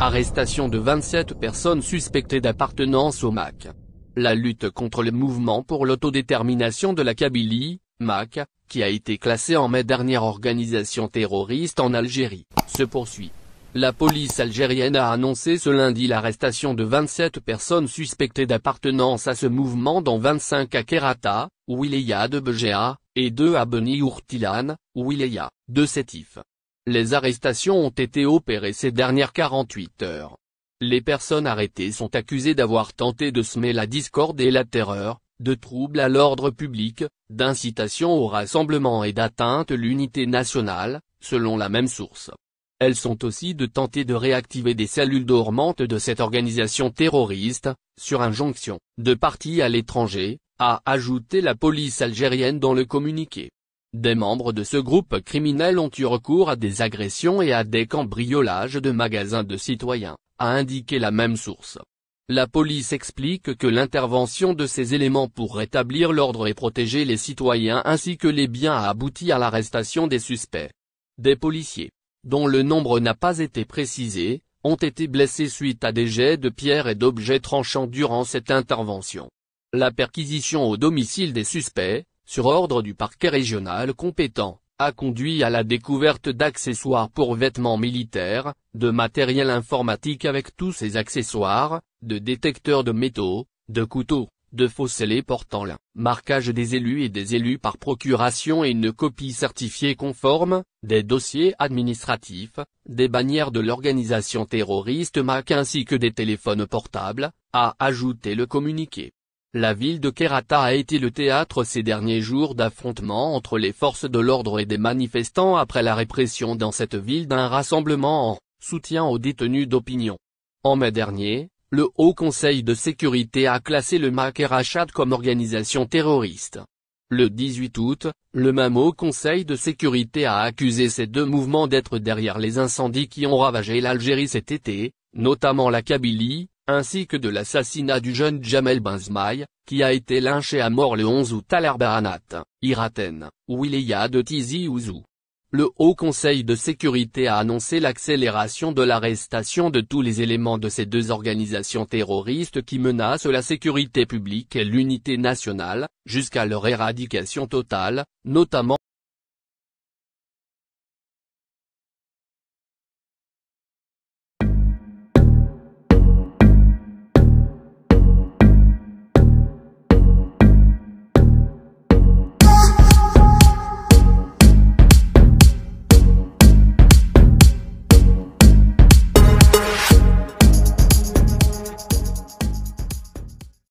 Arrestation de 27 personnes suspectées d'appartenance au MAC. La lutte contre le mouvement pour l'autodétermination de la Kabylie, MAC, qui a été classée en mai dernière organisation terroriste en Algérie, se poursuit. La police algérienne a annoncé ce lundi l'arrestation de 27 personnes suspectées d'appartenance à ce mouvement dont 25 à Kerata, Wilaya de Begea, et 2 à Beni Ourtilan, Wilaya, de Sétif. Les arrestations ont été opérées ces dernières 48 heures. Les personnes arrêtées sont accusées d'avoir tenté de semer la discorde et la terreur, de troubles à l'ordre public, d'incitation au rassemblement et d'atteinte l'unité nationale, selon la même source. Elles sont aussi de tenter de réactiver des cellules dormantes de cette organisation terroriste, sur injonction, de partis à l'étranger, a ajouté la police algérienne dans le communiqué. Des membres de ce groupe criminel ont eu recours à des agressions et à des cambriolages de magasins de citoyens, a indiqué la même source. La police explique que l'intervention de ces éléments pour rétablir l'ordre et protéger les citoyens ainsi que les biens a abouti à l'arrestation des suspects. Des policiers, dont le nombre n'a pas été précisé, ont été blessés suite à des jets de pierres et d'objets tranchants durant cette intervention. La perquisition au domicile des suspects, sur ordre du parquet régional compétent, a conduit à la découverte d'accessoires pour vêtements militaires, de matériel informatique avec tous ses accessoires, de détecteurs de métaux, de couteaux, de faux scellés portant l'un. marquage des élus et des élus par procuration et une copie certifiée conforme, des dossiers administratifs, des bannières de l'organisation terroriste MAC ainsi que des téléphones portables, a ajouté le communiqué. La ville de Kerata a été le théâtre ces derniers jours d'affrontements entre les forces de l'ordre et des manifestants après la répression dans cette ville d'un rassemblement en soutien aux détenus d'opinion. En mai dernier, le Haut Conseil de sécurité a classé le Makerachad comme organisation terroriste. Le 18 août, le même Haut Conseil de sécurité a accusé ces deux mouvements d'être derrière les incendies qui ont ravagé l'Algérie cet été, notamment la Kabylie, ainsi que de l'assassinat du jeune Jamel Benzmaï, qui a été lynché à mort le 11 août à l'Arbaranat, Iraten, où il y a de Tizi Ouzou. Le Haut Conseil de sécurité a annoncé l'accélération de l'arrestation de tous les éléments de ces deux organisations terroristes qui menacent la sécurité publique et l'unité nationale, jusqu'à leur éradication totale, notamment